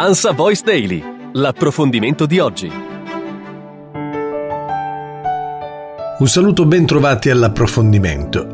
Ansa Voice Daily, l'approfondimento di oggi. Un saluto ben trovati all'approfondimento.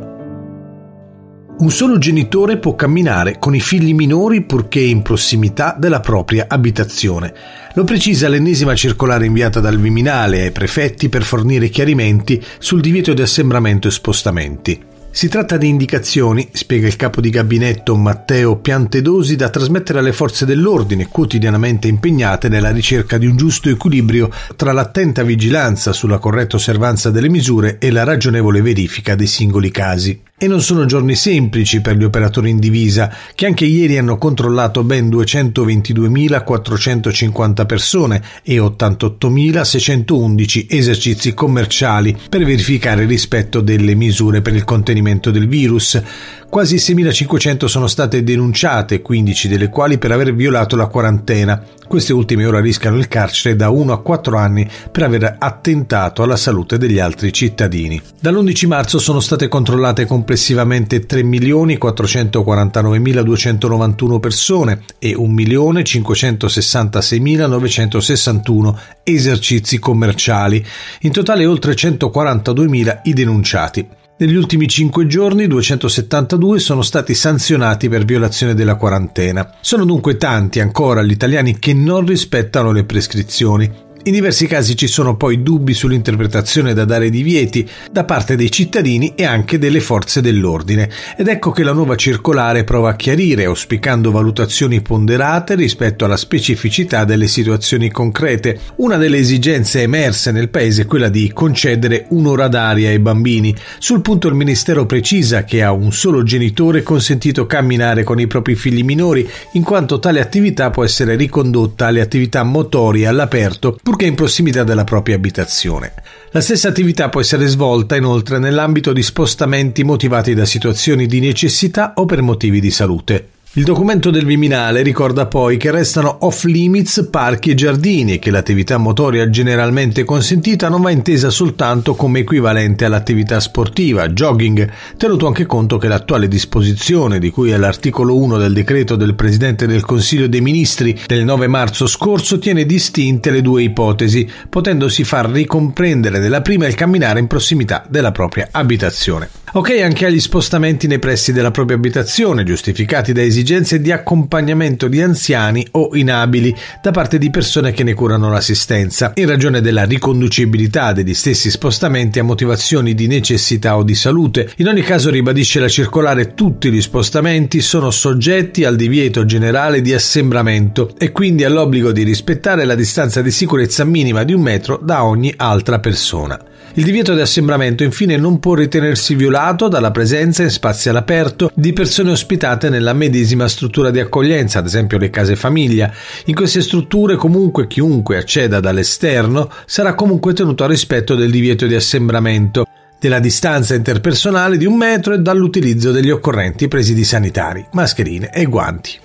Un solo genitore può camminare con i figli minori purché in prossimità della propria abitazione. Lo precisa l'ennesima circolare inviata dal Viminale ai prefetti per fornire chiarimenti sul divieto di assembramento e spostamenti. Si tratta di indicazioni, spiega il capo di gabinetto Matteo Piantedosi, da trasmettere alle forze dell'ordine quotidianamente impegnate nella ricerca di un giusto equilibrio tra l'attenta vigilanza sulla corretta osservanza delle misure e la ragionevole verifica dei singoli casi. E non sono giorni semplici per gli operatori in divisa, che anche ieri hanno controllato ben 222.450 persone e 88.611 esercizi commerciali per verificare il rispetto delle misure per il contenimento del virus. Quasi 6.500 sono state denunciate, 15 delle quali per aver violato la quarantena. Queste ultime ora rischiano il carcere da 1 a 4 anni per aver attentato alla salute degli altri cittadini. Dall'11 marzo sono state controllate con complessivamente 3.449.291 persone e 1.566.961 esercizi commerciali. In totale oltre 142.000 i denunciati. Negli ultimi 5 giorni 272 sono stati sanzionati per violazione della quarantena. Sono dunque tanti ancora gli italiani che non rispettano le prescrizioni in diversi casi ci sono poi dubbi sull'interpretazione da dare di vieti da parte dei cittadini e anche delle forze dell'ordine ed ecco che la nuova circolare prova a chiarire, auspicando valutazioni ponderate rispetto alla specificità delle situazioni concrete. Una delle esigenze emerse nel paese è quella di concedere un'ora d'aria ai bambini. Sul punto il Ministero precisa che a un solo genitore è consentito camminare con i propri figli minori in quanto tale attività può essere ricondotta alle attività motorie all'aperto pur purché in prossimità della propria abitazione. La stessa attività può essere svolta inoltre nell'ambito di spostamenti motivati da situazioni di necessità o per motivi di salute. Il documento del Viminale ricorda poi che restano off limits parchi e giardini e che l'attività motoria generalmente consentita non va intesa soltanto come equivalente all'attività sportiva, jogging, tenuto anche conto che l'attuale disposizione di cui è l'articolo 1 del decreto del Presidente del Consiglio dei Ministri del 9 marzo scorso tiene distinte le due ipotesi, potendosi far ricomprendere nella prima il camminare in prossimità della propria abitazione. Ok anche agli spostamenti nei pressi della propria abitazione, giustificati da esigenze esigenze di accompagnamento di anziani o inabili da parte di persone che ne curano l'assistenza, in ragione della riconducibilità degli stessi spostamenti a motivazioni di necessità o di salute. In ogni caso ribadisce la circolare tutti gli spostamenti sono soggetti al divieto generale di assembramento e quindi all'obbligo di rispettare la distanza di sicurezza minima di un metro da ogni altra persona. Il divieto di assembramento infine non può ritenersi violato dalla presenza in spazi all'aperto di persone ospitate nella medesima medesima struttura di accoglienza, ad esempio le case famiglia. In queste strutture comunque chiunque acceda dall'esterno sarà comunque tenuto al rispetto del divieto di assembramento, della distanza interpersonale di un metro e dall'utilizzo degli occorrenti presidi sanitari, mascherine e guanti.